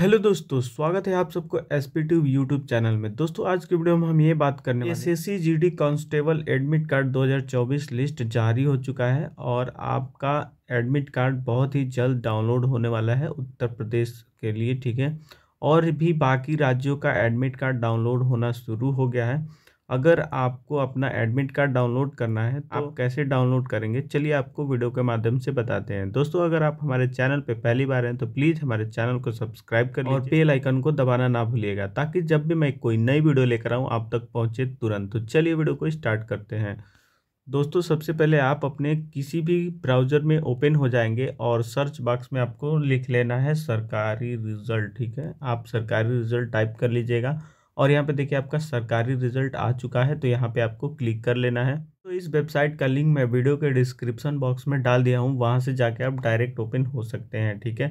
hello दोस्तों स्वागत है आप सबको S P Tube YouTube channel में दोस्तों आज की वीडियो में हम ये बात करने S S C G D constable admit card 2024 list जारी हो चुका है और आपका एडमिट कार्ड बहुत ही जल्द डाउनलोड होने वाला है उत्तर प्रदेश के लिए ठीक है और भी बाकी राज्यों का एडमिट कार्ड डाउनलोड होना शुरू हो गया है अगर आपको अपना एडमिट कार्ड डाउनलोड करना है तो आप कैसे डाउनलोड करेंगे चलिए आपको वीडियो के माध्यम से बताते हैं दोस्तों अगर आप हमारे चैनल पर पहली बार हैं तो प्लीज़ हमारे चैनल को सब्सक्राइब करें और बेल आइकन को दबाना ना भूलिएगा ताकि जब भी मैं कोई नई वीडियो लेकर आऊँ आप तक पहुँचे तुरंत तो चलिए वीडियो को स्टार्ट करते हैं दोस्तों सबसे पहले आप अपने किसी भी ब्राउज़र में ओपन हो जाएंगे और सर्च बॉक्स में आपको लिख लेना है सरकारी रिज़ल्ट ठीक है आप सरकारी रिज़ल्ट टाइप कर लीजिएगा और यहाँ पे देखिए आपका सरकारी रिजल्ट आ चुका है तो यहाँ पे आपको क्लिक कर लेना है तो इस वेबसाइट का लिंक मैं वीडियो के डिस्क्रिप्शन बॉक्स में डाल दिया हूँ वहाँ से जाके आप डायरेक्ट ओपन हो सकते हैं ठीक है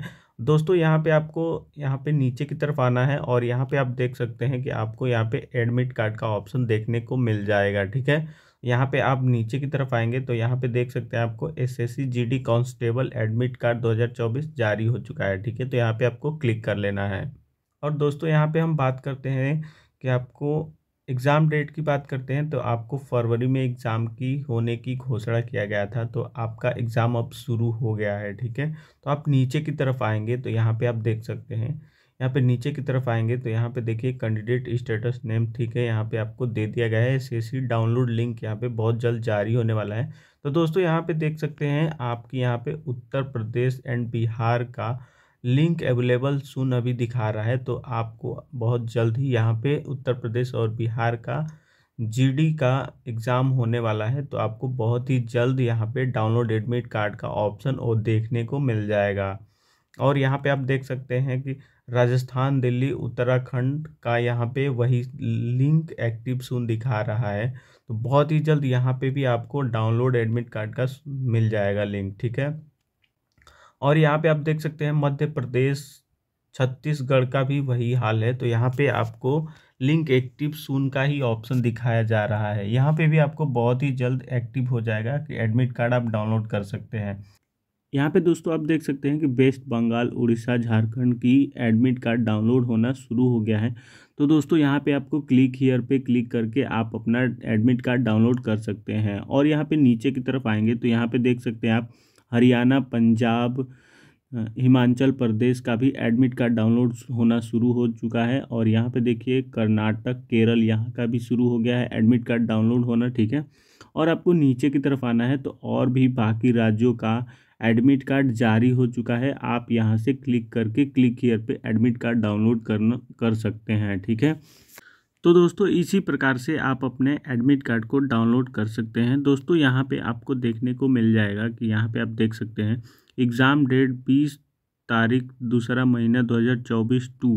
दोस्तों यहाँ पे आपको यहाँ पे नीचे की तरफ आना है और यहाँ पे आप देख सकते हैं कि आपको यहाँ पे एडमिट कार्ड का ऑप्शन देखने को मिल जाएगा ठीक है यहाँ पे आप नीचे की तरफ आएंगे तो यहाँ पे देख सकते हैं आपको S S C G D constable admit card 2024 जारी हो चुका है ठीक है तो यहाँ पे आपको क्लिक कर लेना है और दोस्तों यहाँ पे हम बात करते हैं कि आपको एग्ज़ाम डेट की बात करते हैं तो आपको फरवरी में एग्ज़ाम की होने की घोषणा किया गया था तो आपका एग्ज़ाम अब शुरू हो गया है ठीक है तो आप नीचे की तरफ आएंगे तो यहाँ पे आप देख सकते हैं यहाँ पे नीचे की तरफ आएंगे तो यहाँ पे देखिए कैंडिडेट स्टेटस नेम ठीक है यहाँ पे आपको दे दिया गया है एस डाउनलोड लिंक यहाँ पे बहुत जल्द जारी होने वाला है तो दोस्तों यहाँ पे देख सकते हैं आपकी यहाँ पे उत्तर प्रदेश एंड बिहार का लिंक अवेलेबल सुन अभी दिखा रहा है तो आपको बहुत जल्द ही यहाँ पे उत्तर प्रदेश और बिहार का जीडी का एग्ज़ाम होने वाला है तो आपको बहुत ही जल्द यहाँ पे डाउनलोड एडमिट कार्ड का ऑप्शन और देखने को मिल जाएगा और यहाँ पे आप देख सकते हैं कि राजस्थान दिल्ली उत्तराखंड का यहाँ पे वही लिंक एक्टिव सुन दिखा रहा है तो बहुत ही जल्द यहाँ पे भी आपको डाउनलोड एडमिट कार्ड का मिल जाएगा लिंक ठीक है और यहाँ पे आप देख सकते हैं मध्य प्रदेश छत्तीसगढ़ का भी वही हाल है तो यहाँ पे आपको लिंक एक्टिव सून का ही ऑप्शन दिखाया जा रहा है यहाँ पे भी आपको बहुत ही जल्द एक्टिव हो जाएगा कि एडमिट कार्ड आप डाउनलोड कर सकते हैं यहाँ पे दोस्तों आप देख सकते हैं कि वेस्ट बंगाल उड़ीसा झारखंड की एडमिट कार्ड डाउनलोड होना शुरू हो गया है तो दोस्तों यहाँ पे आपको क्लिक हीयर पे क्लिक करके आप अपना एडमिट कार्ड डाउनलोड कर सकते हैं और यहाँ पे नीचे की तरफ आएंगे तो यहाँ पे देख सकते हैं आप हरियाणा पंजाब हिमाचल प्रदेश का भी एडमिट कार्ड डाउनलोड होना शुरू हो चुका है और यहाँ पे देखिए कर्नाटक केरल यहाँ का भी शुरू हो गया है एडमिट कार्ड डाउनलोड होना ठीक है और आपको नीचे की तरफ आना है तो और भी बाकी राज्यों का एडमिट कार्ड जारी हो चुका है आप यहाँ से क्लिक करके क्लिक हीयर पे एडमिट कार्ड डाउनलोड करना कर सकते हैं ठीक है तो दोस्तों इसी प्रकार से आप अपने एडमिट कार्ड को डाउनलोड कर सकते हैं दोस्तों यहाँ पे आपको देखने को मिल जाएगा कि यहाँ पे आप देख सकते हैं एग्ज़ाम डेट बीस तारीख दूसरा महीना 2024 टू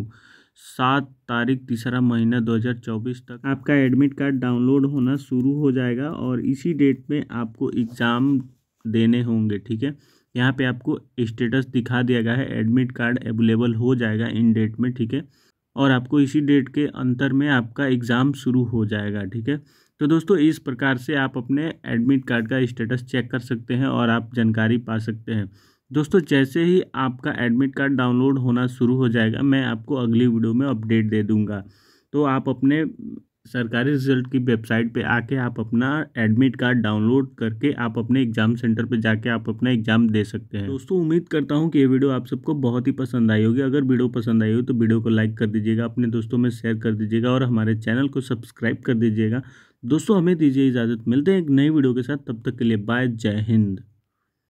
सात तारीख तीसरा महीना 2024 तक आपका एडमिट कार्ड डाउनलोड होना शुरू हो जाएगा और इसी डेट में आपको एग्ज़ाम देने होंगे ठीक है यहाँ पर आपको स्टेटस दिखा दिया गया है एडमिट कार्ड अवेलेबल हो जाएगा इन डेट में ठीक है और आपको इसी डेट के अंतर में आपका एग्ज़ाम शुरू हो जाएगा ठीक है तो दोस्तों इस प्रकार से आप अपने एडमिट कार्ड का स्टेटस चेक कर सकते हैं और आप जानकारी पा सकते हैं दोस्तों जैसे ही आपका एडमिट कार्ड डाउनलोड होना शुरू हो जाएगा मैं आपको अगली वीडियो में अपडेट दे दूँगा तो आप अपने सरकारी रिजल्ट की वेबसाइट पे आके आप अपना एडमिट कार्ड डाउनलोड करके आप अपने एग्जाम सेंटर पे जाके आप अपना एग्जाम दे सकते हैं दोस्तों उम्मीद करता हूँ कि ये वीडियो आप सबको बहुत ही पसंद आई होगी अगर वीडियो पसंद आई हो तो वीडियो को लाइक कर दीजिएगा अपने दोस्तों में शेयर कर दीजिएगा और हमारे चैनल को सब्सक्राइब कर दीजिएगा दोस्तों हमें दीजिए इजाज़त मिलते हैं एक नई वीडियो के साथ तब तक के लिए बाय जय हिंद